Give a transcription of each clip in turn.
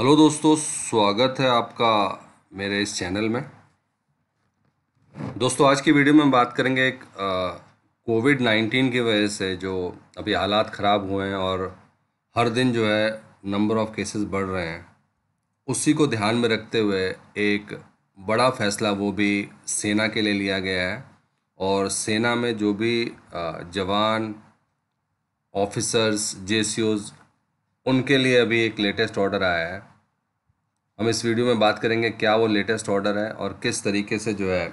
hello दोस्तों स्वागत है आपका मेरे इस चैनल में दोस्तों आज की वीडियो में हम बात करेंगे एक कोविड नाइन्टीन की वजह से जो अभी हालात ख़राब हुए हैं और हर दिन जो है नंबर ऑफ़ केसेस बढ़ रहे हैं उसी को ध्यान में रखते हुए एक बड़ा फ़ैसला वो भी सेना के लिए लिया गया है और सेना में जो भी जवान ऑफिसर्स जे उनके लिए अभी एक लेटेस्ट ऑर्डर आया है हम इस वीडियो में बात करेंगे क्या वो लेटेस्ट ऑर्डर है और किस तरीके से जो है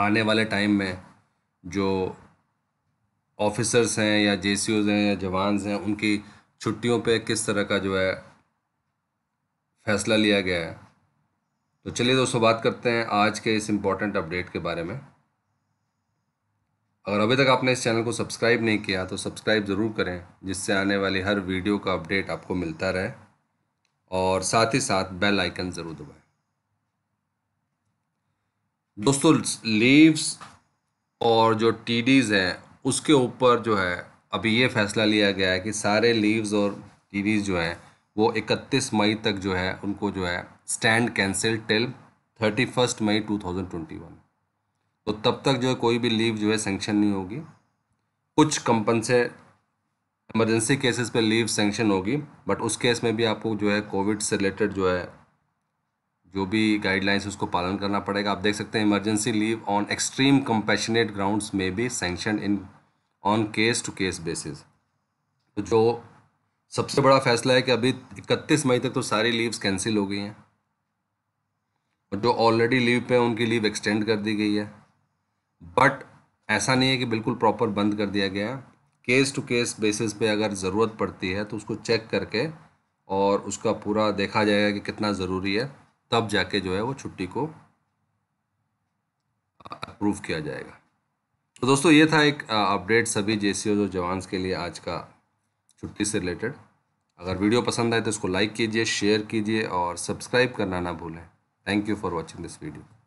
आने वाले टाइम में जो ऑफिसर्स हैं या जे हैं या जवान्स हैं उनकी छुट्टियों पे किस तरह का जो है फैसला लिया गया है तो चलिए दोस्तों बात करते हैं आज के इस इम्पॉर्टेंट अपडेट के बारे में अगर अभी तक आपने इस चैनल को सब्सक्राइब नहीं किया तो सब्सक्राइब ज़रूर करें जिससे आने वाली हर वीडियो का अपडेट आपको मिलता रहे और साथ ही साथ बेल आइकन ज़रूर दबाएं दोस्तों लीव्स और जो टीडीज़ हैं उसके ऊपर जो है अभी ये फैसला लिया गया है कि सारे लीव्स और टीडीज़ जो हैं वो 31 मई तक जो है उनको जो है स्टैंड कैंसिल टिल 31 मई 2021 तो तब तक जो है कोई भी लीव जो है सेंक्शन नहीं होगी कुछ कंपनसे इमरजेंसी केसेस पे लीव सेंक्शन होगी बट उस केस में भी आपको जो है कोविड से रिलेटेड जो है जो भी गाइडलाइंस उसको पालन करना पड़ेगा आप देख सकते हैं emergency leave on extreme compassionate grounds में भी sanction in on case to case basis तो जो सबसे बड़ा फैसला है कि अभी इकतीस मई तक तो सारी लीव्स कैंसिल हो गई हैं और जो ऑलरेडी लीव पे उनकी लीव एक्सटेंड कर दी गई है बट ऐसा नहीं है कि बिल्कुल प्रॉपर बंद कर दिया गया केस टू केस बेसिस पे अगर ज़रूरत पड़ती है तो उसको चेक करके और उसका पूरा देखा जाएगा कि कितना ज़रूरी है तब जाके जो है वो छुट्टी को अप्रूव किया जाएगा तो दोस्तों ये था एक अपडेट सभी जे सी जो जवान्स के लिए आज का छुट्टी से रिलेटेड अगर वीडियो पसंद आए तो इसको लाइक कीजिए शेयर कीजिए और सब्सक्राइब करना ना भूलें thank you for watching this video